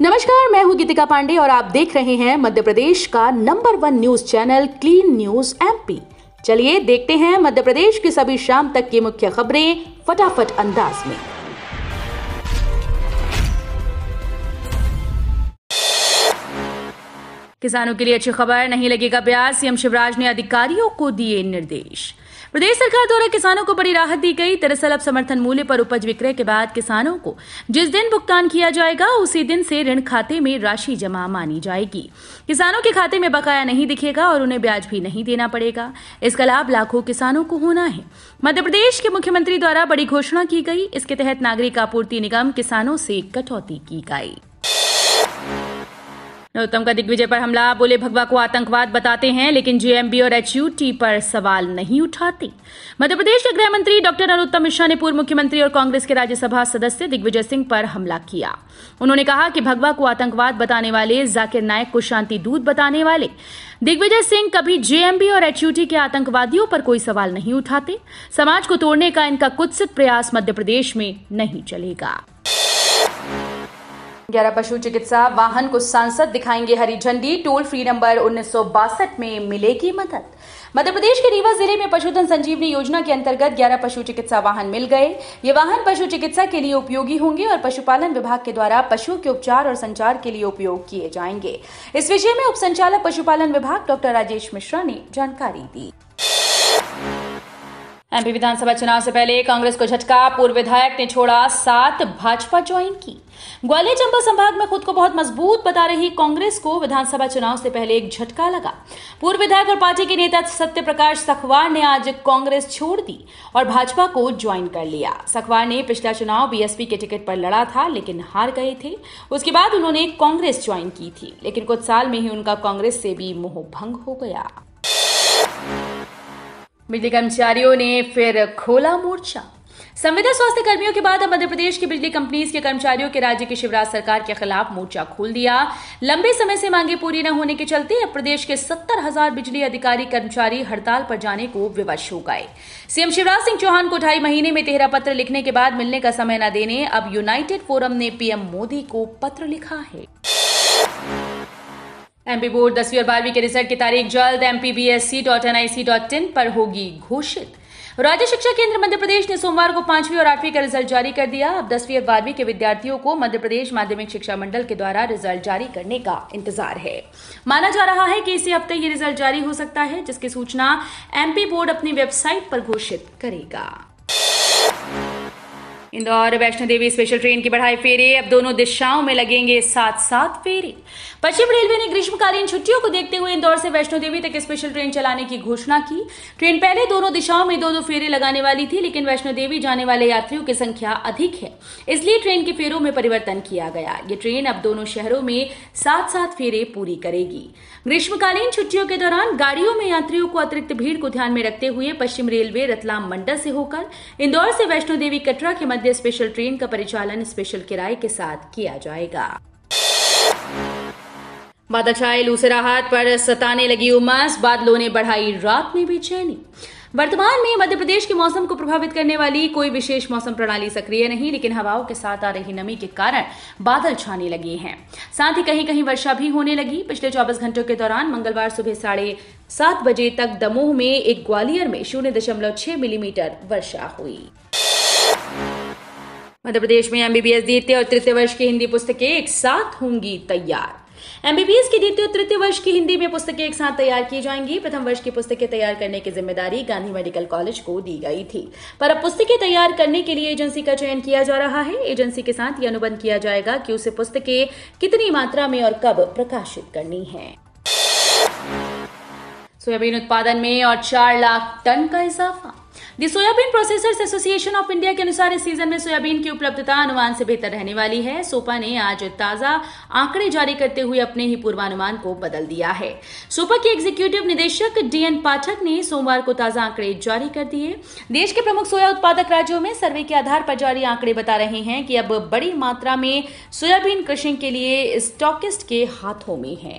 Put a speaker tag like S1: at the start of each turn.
S1: नमस्कार मैं हूँ गीतिका पांडे और आप देख रहे हैं मध्य प्रदेश का number one news channel clean news MP चलिए देखते हैं मध्य प्रदेश की सभी शाम तक की मुख्य खबरें फटाफट अंदाज में किसानों के लिए अच्छी खबर नहीं लगेगा ब्याज सीएम शिवराज ने अधिकारियों को दिए निर्देश प्रदेश सरकार द्वारा किसानों को बड़ी राहत दी गई दरअसल अब समर्थन मूल्य पर उपज विक्रय के बाद किसानों को जिस दिन भुगतान किया जाएगा उसी दिन से ऋण खाते में राशि जमा मानी जाएगी किसानों के खाते में बकाया नहीं दिखेगा और उन्हें ब्याज भी नहीं देना पड़ेगा इसका लाभ लाखों किसानों को होना है मध्य प्रदेश के मुख्यमंत्री द्वारा बड़ी घोषणा की गई इसके तहत नागरिक आपूर्ति निगम किसानों से कटौती की गई नरोत्तम का दिग्विजय पर हमला बोले भगवा को आतंकवाद बताते हैं लेकिन जेएमबी और एचयूटी पर सवाल नहीं उठाते मध्यप्रदेश के गृह मंत्री डॉक्टर नरोत्तम मिश्रा ने पूर्व मुख्यमंत्री और कांग्रेस के राज्यसभा सदस्य दिग्विजय सिंह पर हमला किया उन्होंने कहा कि भगवा को आतंकवाद बताने वाले जाकिर नायक को शांति दूत बताने वाले दिग्विजय सिंह कभी जेएमबी और एचयूटी के आतंकवादियों पर कोई सवाल नहीं उठाते समाज को तोड़ने का इनका कुत्सित प्रयास मध्य प्रदेश में नहीं चलेगा ग्यारह पशु चिकित्सा वाहन को सांसद दिखाएंगे हरी झंडी टोल फ्री नंबर उन्नीस में मिलेगी मदद मध्य प्रदेश के रीवा जिले में पशुधन संजीवनी योजना के अंतर्गत 11 पशु चिकित्सा वाहन मिल गए ये वाहन पशु चिकित्सा के लिए उपयोगी होंगे और पशुपालन विभाग के द्वारा पशु के उपचार और संचार के लिए उपयोग किए जाएंगे इस विषय में उपसंचालक पशुपालन विभाग डॉक्टर राजेश मिश्रा ने जानकारी दी एमपी विधानसभा चुनाव से पहले कांग्रेस को झटका पूर्व विधायक ने छोड़ा सात भाजपा ज्वाइन की ग्वालियर चंबल संभाग में खुद को बहुत मजबूत बता रही कांग्रेस को विधानसभा चुनाव से पहले एक झटका लगा पूर्व विधायक और पार्टी के नेता सत्य प्रकाश सखवार ने आज कांग्रेस छोड़ दी और भाजपा को ज्वाइन कर लिया सखवार ने पिछला चुनाव बीएसपी के टिकट पर लड़ा था लेकिन हार गए थे उसके बाद उन्होंने कांग्रेस ज्वाइन की थी लेकिन कुछ साल में ही उनका कांग्रेस से भी मोह भंग हो गया बिजली कर्मचारियों ने फिर खोला मोर्चा संविदा स्वास्थ्य कर्मियों के बाद अब मध्य प्रदेश की बिजली कंपनीज के कर्मचारियों के राज्य की शिवराज सरकार के खिलाफ मोर्चा खोल दिया लंबे समय से मांगे पूरी न होने के चलते अब प्रदेश के सत्तर हजार बिजली अधिकारी कर्मचारी हड़ताल पर जाने को विवश हो गए सीएम शिवराज सिंह चौहान को ढाई महीने में तेरह पत्र लिखने के बाद मिलने का समय न देने अब यूनाइटेड फोरम ने पीएम मोदी को पत्र लिखा है एमपी बोर्ड दसवीं और बारहवीं के रिजल्ट की तारीख जल्द M P B S C dot N I C dot in पर होगी घोषित राज्य शिक्षा केंद्र मध्य प्रदेश ने सोमवार को पांचवीं और आठवीं का रिजल्ट जारी कर दिया अब दसवीं और बारहवीं के विद्यार्थियों को मध्य प्रदेश माध्यमिक शिक्षा मंडल के द्वारा रिजल्ट जारी करने का इंतजार है माना जा रहा है कि इसी हफ्ते ये रिजल्ट जारी हो सकता है जिसकी सूचना एमपी बोर्ड अपनी वेबसाइट पर घोषित करेगा इंदौर वैष्णो देवी स्पेशल ट्रेन की बढ़ाई फेरे अब दोनों दिशाओं में लगेंगे साथ साथ फेरे पश्चिम रेलवे ने ग्रीष्मकालीन छुट्टियों को देखते हुए इंदौर से वैष्णो देवी तक स्पेशल ट्रेन चलाने की घोषणा की ट्रेन पहले दोनों दिशाओं में दो दो फेरे लगाने वाली थी लेकिन वैष्णो देवी जाने वाले यात्रियों की संख्या अधिक है इसलिए ट्रेन के फेरों में परिवर्तन किया गया ये ट्रेन अब दोनों शहरों में सात सात फेरे पूरी करेगी ग्रीष्मकालीन छुट्टियों के दौरान गाड़ियों में यात्रियों को अतिरिक्त भीड़ को ध्यान में रखते हुए पश्चिम रेलवे रतलाम मंडल से होकर इंदौर से वैष्णो देवी कटरा के मध्य स्पेशल ट्रेन का परिचालन स्पेशल किराए के साथ किया जाएगा बादल छाए लू से राहत पर सताने लगी उमस बादलों ने बढ़ाई रात में भी चैनी वर्तमान में मध्य प्रदेश के मौसम को प्रभावित करने वाली कोई विशेष मौसम प्रणाली सक्रिय नहीं लेकिन हवाओं के साथ आ रही नमी के कारण बादल छाने लगे हैं साथ ही कहीं कहीं वर्षा भी होने लगी पिछले 24 घंटों के दौरान मंगलवार सुबह साढ़े सात बजे तक दमोह में एक ग्वालियर में शून्य दशमलव छह मिलीमीटर वर्षा हुई मध्य प्रदेश में एमबीबीएस द्वितीय और तृतीय वर्ष की हिंदी पुस्तकें एक साथ होंगी तैयार एमबीबीएस के द्वितीय और तृतीय वर्ष की हिंदी में पुस्तकें एक साथ तैयार की जाएंगी प्रथम वर्ष की पुस्तकें तैयार करने की जिम्मेदारी गांधी मेडिकल कॉलेज को दी गई थी पर अब पुस्तकें तैयार करने के लिए एजेंसी का चयन किया जा रहा है एजेंसी के साथ ये अनुबंध किया जाएगा कि उसे पुस्तकें कितनी मात्रा में और कब प्रकाशित करनी है सोयाबीन उत्पादन में और चार लाख टन का इजाफा the soybean processors association of India के अनुसार इस सीजन में सोयाबीन की उपलब्धता अनुमान से बेहतर रहने वाली है सोपा ने आज ताजा आंकड़े जारी करते हुए अपने ही पूर्वानुमान को बदल दिया है सोपा के एग्जीक्यूटिव निदेशक डीएन पाठक ने सोमवार को ताजा आंकड़े जारी कर दिए देश के प्रमुख सोया उत्पादक राज्यों में सर्वे के आधार पर जारी आंकड़े बता रहे हैं कि अब बड़ी मात्रा में सोयाबीन कृषि के लिए स्टॉकिस्ट के हाथों में है